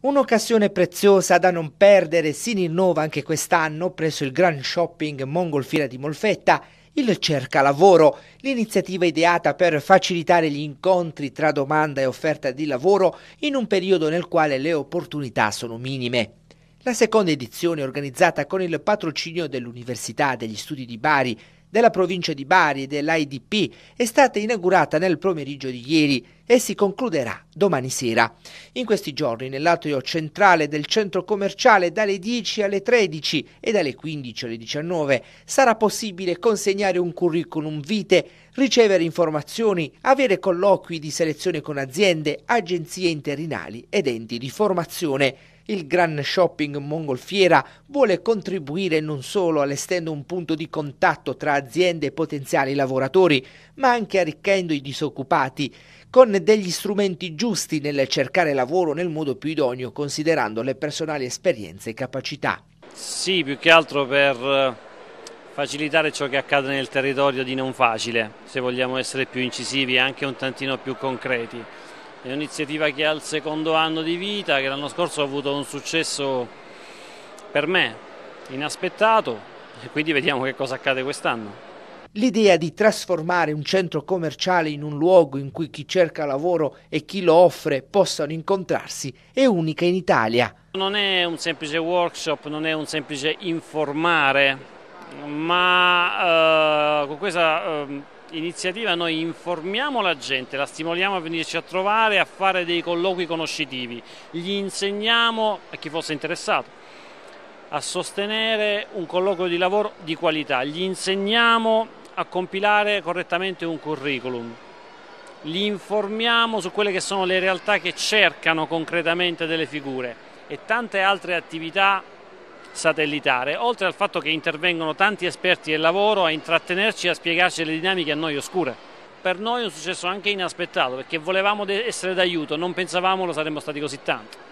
Un'occasione preziosa da non perdere si rinnova anche quest'anno presso il Grand Shopping Mongolfiera di Molfetta, il Cerca Lavoro, l'iniziativa ideata per facilitare gli incontri tra domanda e offerta di lavoro in un periodo nel quale le opportunità sono minime. La seconda edizione, organizzata con il patrocinio dell'Università degli Studi di Bari, della provincia di Bari e dell'IDP è stata inaugurata nel pomeriggio di ieri e si concluderà domani sera. In questi giorni nell'atrio centrale del centro commerciale dalle 10 alle 13 e dalle 15 alle 19 sarà possibile consegnare un curriculum vitae, ricevere informazioni, avere colloqui di selezione con aziende, agenzie interinali ed enti di formazione. Il Grand Shopping Mongolfiera vuole contribuire non solo allestendo un punto di contatto tra aziende e potenziali lavoratori, ma anche arricchendo i disoccupati con degli strumenti giusti nel cercare lavoro nel modo più idoneo, considerando le personali esperienze e capacità. Sì, più che altro per eh, facilitare ciò che accade nel territorio di non facile, se vogliamo essere più incisivi e anche un tantino più concreti è un'iniziativa che ha il secondo anno di vita, che l'anno scorso ha avuto un successo per me inaspettato e quindi vediamo che cosa accade quest'anno. L'idea di trasformare un centro commerciale in un luogo in cui chi cerca lavoro e chi lo offre possano incontrarsi è unica in Italia. Non è un semplice workshop, non è un semplice informare ma eh, con questa eh, iniziativa noi informiamo la gente, la stimoliamo a venirci a trovare, a fare dei colloqui conoscitivi, gli insegniamo a chi fosse interessato a sostenere un colloquio di lavoro di qualità, gli insegniamo a compilare correttamente un curriculum, li informiamo su quelle che sono le realtà che cercano concretamente delle figure e tante altre attività satellitare, oltre al fatto che intervengono tanti esperti del lavoro a intrattenerci e a spiegarci le dinamiche a noi oscure. Per noi è un successo anche inaspettato perché volevamo essere d'aiuto, non pensavamo lo saremmo stati così tanto.